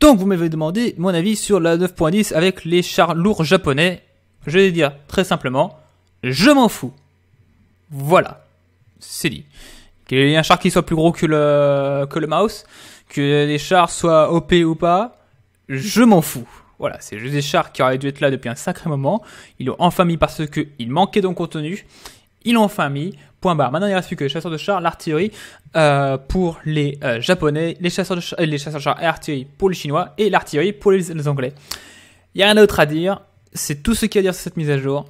Donc vous m'avez demandé mon avis sur la 9.10 avec les chars lourds japonais. Je vais dire très simplement, je m'en fous. Voilà, c'est dit. Qu'il y ait un char qui soit plus gros que le, que le mouse, que les chars soient OP ou pas, je m'en fous. Voilà, c'est juste des chars qui auraient dû être là depuis un sacré moment. Ils l'ont enfin mis parce il manquait de contenu. Ils a enfin mis. Point barre. Maintenant, il reste plus que les chasseurs de chars, l'artillerie euh, pour les euh, Japonais, les chasseurs de chars, euh, les chasseurs de et l'artillerie pour les Chinois et l'artillerie pour les, les Anglais. Il y a rien d'autre à dire. C'est tout ce qu'il y a à dire sur cette mise à jour.